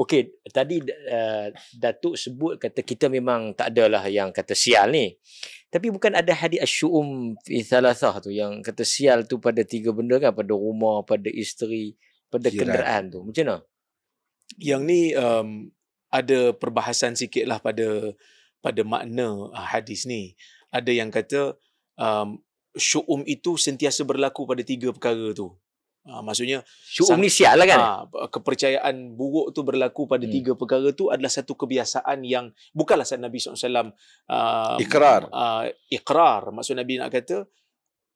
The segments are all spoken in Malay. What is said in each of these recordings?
Okey, tadi uh, Datuk sebut kata kita memang tak adalah yang kata sial ni. Tapi bukan ada hadis asy-syu'um fi thalathah tu yang kata sial tu pada tiga benda kan pada rumah, pada isteri, pada Jiran. kenderaan tu. Macam mana? Yang ni um, ada perbahasan sikit lah pada pada makna uh, hadis ni. Ada yang kata um, syu'um itu sentiasa berlaku pada tiga perkara tu. Ha, maksudnya syu'um ni sial kan. Ha, kepercayaan buruk tu berlaku pada hmm. tiga perkara tu adalah satu kebiasaan yang bukanlah saat Nabi SAW uh, ikrar. Uh, ikrar. Maksud Nabi nak kata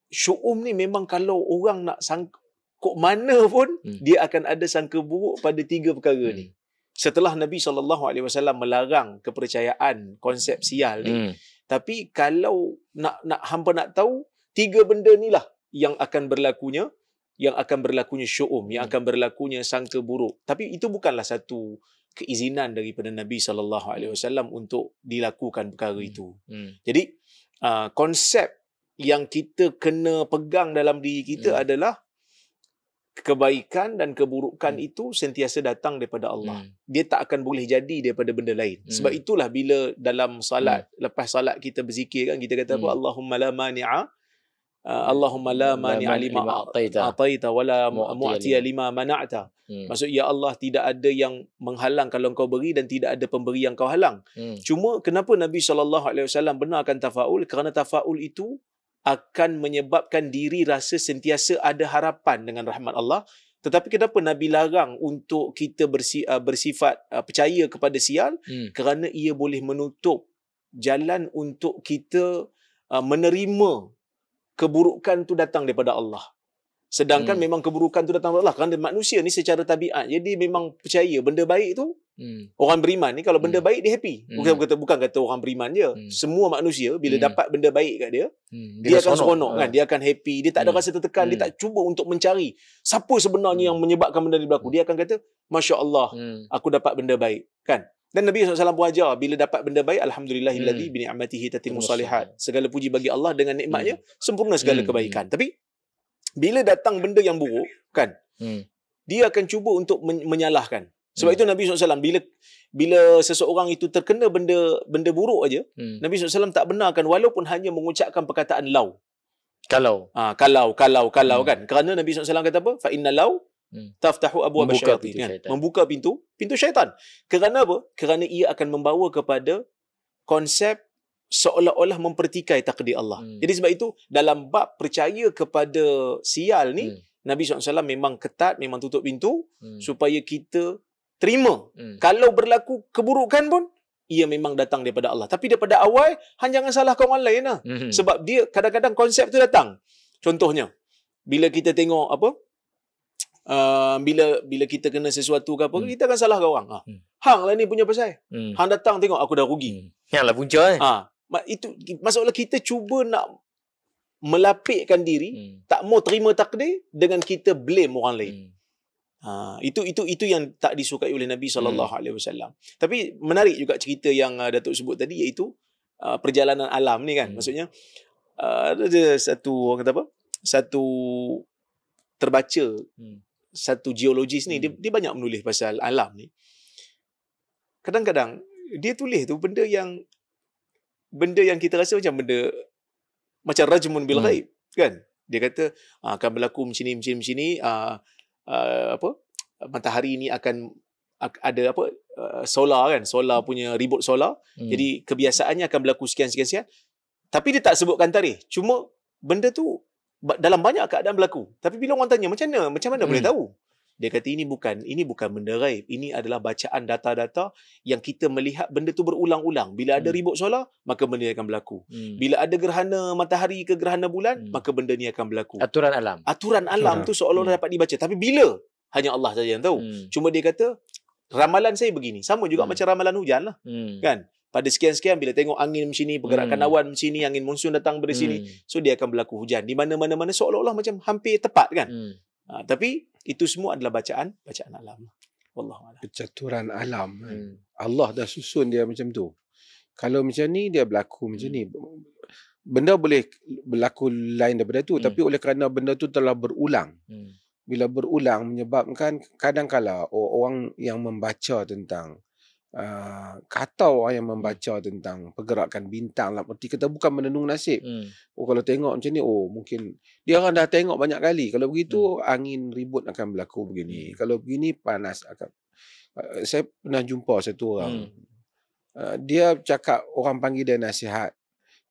syu'um ni memang kalau orang nak sang kok mana pun hmm. dia akan ada sangka buruk pada tiga perkara hmm. ni. Setelah Nabi saw melarang kepercayaan konsep sial ni. Hmm. Tapi kalau nak nak hampa nak tahu tiga benda ni lah yang akan berlakunya yang akan berlakunya syu'um, yang hmm. akan berlakunya sangka buruk. Tapi itu bukanlah satu keizinan daripada Nabi sallallahu alaihi wasallam untuk dilakukan perkara hmm. itu. Hmm. Jadi uh, konsep yang kita kena pegang dalam diri kita hmm. adalah kebaikan dan keburukan hmm. itu sentiasa datang daripada Allah. Hmm. Dia tak akan boleh jadi daripada benda lain. Hmm. Sebab itulah bila dalam salat hmm. lepas salat kita berzikir kan kita kata hmm. apa Allahumma la mani'a Uh, Allahumma la mani alima a'taita a'taita wa la mu'tiya lima mana'ta hmm. maksud ya Allah tidak ada yang menghalang kalau engkau beri dan tidak ada pemberi yang kau halang hmm. cuma kenapa Nabi sallallahu alaihi wasallam benarkan tafaul kerana tafaul itu akan menyebabkan diri rasa sentiasa ada harapan dengan rahmat Allah tetapi kenapa Nabi larang untuk kita uh, bersifat uh, percaya kepada sial hmm. kerana ia boleh menutup jalan untuk kita menerima keburukan tu datang daripada Allah. Sedangkan hmm. memang keburukan tu datang daripada Allah kerana manusia ni secara tabiat jadi memang percaya benda baik tu hmm. orang beriman ni kalau benda hmm. baik dia happy. Hmm. Bukan kata bukan kata orang beriman je. Hmm. Semua manusia bila hmm. dapat benda baik kat dia hmm. dia, dia akan seronok kan. Ha. Dia akan happy, dia tak ada hmm. rasa tertekan, hmm. dia tak cuba untuk mencari siapa sebenarnya hmm. yang menyebabkan benda ni berlaku. Dia akan kata masya-Allah hmm. aku dapat benda baik kan. Dan Nabi SAW pun ajar, bila dapat benda baik, Alhamdulillah, hmm. bin amatihi tatimu salihat. Segala puji bagi Allah dengan nikmatnya, hmm. sempurna segala hmm. kebaikan. Tapi, bila datang benda yang buruk, kan, hmm. dia akan cuba untuk men- menyalahkan. Sebab hmm. itu Nabi SAW, bila bila seseorang itu terkena benda benda buruk aja, hmm. Nabi SAW tak benarkan, walaupun hanya mengucapkan perkataan lau. Kalau. Ha, kalau, kalau, kalau hmm. kan. Kerana Nabi SAW kata apa? Fa'inna lau Hmm. taftahu abu syaitan kan? membuka pintu pintu syaitan kerana apa kerana ia akan membawa kepada konsep seolah-olah mempertikai takdir Allah hmm. jadi sebab itu dalam bab percaya kepada sial ni hmm. Nabi SAW memang ketat memang tutup pintu hmm. supaya kita terima hmm. kalau berlaku keburukan pun ia memang datang daripada Allah tapi daripada awal hang jangan salah orang lain lah hmm. sebab dia kadang-kadang konsep tu datang contohnya bila kita tengok apa uh, bila bila kita kena sesuatu ke apa hmm. kita akan salahkan orang ha. hmm. hang lah ni punya pasal hmm. hang datang tengok aku dah rugi hmm. yang lah punca eh ha. itu masalah kita cuba nak melapikkan diri hmm. tak mau terima takdir dengan kita blame orang lain hmm. Ha, itu itu itu yang tak disukai oleh Nabi sallallahu hmm. alaihi wasallam. Tapi menarik juga cerita yang uh, Datuk sebut tadi iaitu uh, perjalanan alam ni kan. Hmm. Maksudnya uh, ada satu orang kata apa? Satu terbaca hmm satu geologis ni hmm. dia, dia banyak menulis pasal alam ni kadang-kadang dia tulis tu benda yang benda yang kita rasa macam benda macam rajmun bil hmm. ghaib hmm. kan dia kata ah, akan berlaku macam ni macam ni macam ni ah, ah, apa matahari ni akan ada apa solar kan solar hmm. punya ribut solar hmm. jadi kebiasaannya akan berlaku sekian sekian sekian tapi dia tak sebutkan tarikh cuma benda tu dalam banyak keadaan berlaku. Tapi bila orang tanya macam mana, macam mana hmm. boleh tahu? Dia kata ini bukan ini bukan benda raib. Ini adalah bacaan data-data yang kita melihat benda tu berulang-ulang. Bila ada hmm. ribut solar, maka benda ni akan berlaku. Hmm. Bila ada gerhana matahari ke gerhana bulan, hmm. maka benda ni akan berlaku. Aturan alam. Aturan alam Aturan. tu seolah-olah hmm. dapat dibaca. Tapi bila? Hanya Allah saja yang tahu. Hmm. Cuma dia kata ramalan saya begini. Sama juga hmm. macam ramalan hujan lah. Hmm. Kan? pada sekian-sekian bila tengok angin macam ni pergerakan hmm. awan macam ni angin monsun datang dari hmm. sini so dia akan berlaku hujan di mana-mana mana seolah-olah macam hampir tepat kan hmm. ha, tapi itu semua adalah bacaan bacaan alam Allah wallahualam kecaturan alam kan? hmm. Allah dah susun dia macam tu kalau macam ni dia berlaku macam hmm. ni benda boleh berlaku lain daripada tu hmm. tapi oleh kerana benda tu telah berulang hmm. bila berulang menyebabkan kadang-kadang orang yang membaca tentang uh, ah, katau uh, yang membaca tentang pergerakan bintang lah. Berarti kita bukan menenung nasib. Hmm. Oh, kalau tengok macam ni, oh mungkin dia orang dah tengok banyak kali. Kalau begitu, hmm. angin ribut akan berlaku begini. Hmm. Kalau begini, panas akan. Uh, saya pernah jumpa satu orang. Hmm. Uh, dia cakap, orang panggil dia nasihat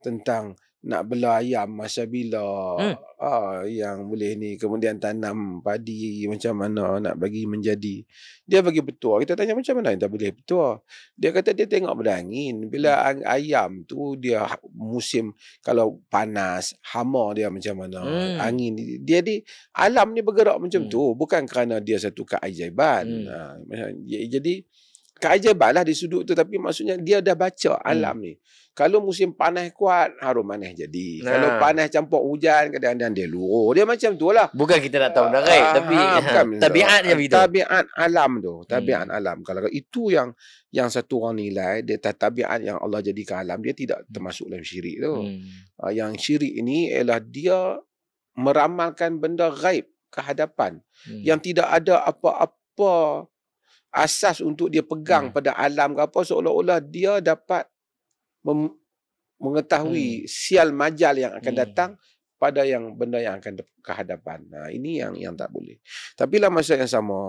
tentang nak bela ayam masa bila hmm. ah, yang boleh ni kemudian tanam padi macam mana nak bagi menjadi dia bagi petua kita tanya macam mana kita boleh petua dia kata dia tengok pada angin bila hmm. ayam tu dia ha, musim kalau panas hama dia macam mana hmm. angin dia di alam ni bergerak macam hmm. tu bukan kerana dia satu keajaiban hmm. ha, jadi keajaiban lah di sudut tu tapi maksudnya dia dah baca hmm. alam ni kalau musim panas kuat harum manis jadi nah. kalau panas campur hujan kadang-kadang dia luruh dia macam tu lah bukan kita nak tahu narai uh, tapi ha, bukan, tabiat yang begitu tabiat alam tu tabiat hmm. alam kalau itu yang yang satu orang nilai dia tabiat yang Allah jadikan alam dia tidak termasuk dalam syirik tu hmm. uh, yang syirik ini ialah dia meramalkan benda gaib ke hadapan hmm. yang tidak ada apa-apa apa apa asas untuk dia pegang hmm. pada alam ke apa seolah-olah dia dapat mengetahui hmm. sial majal yang akan hmm. datang pada yang benda yang akan de- ke hadapan. Nah, ini yang yang tak boleh. Tapi lah masa yang sama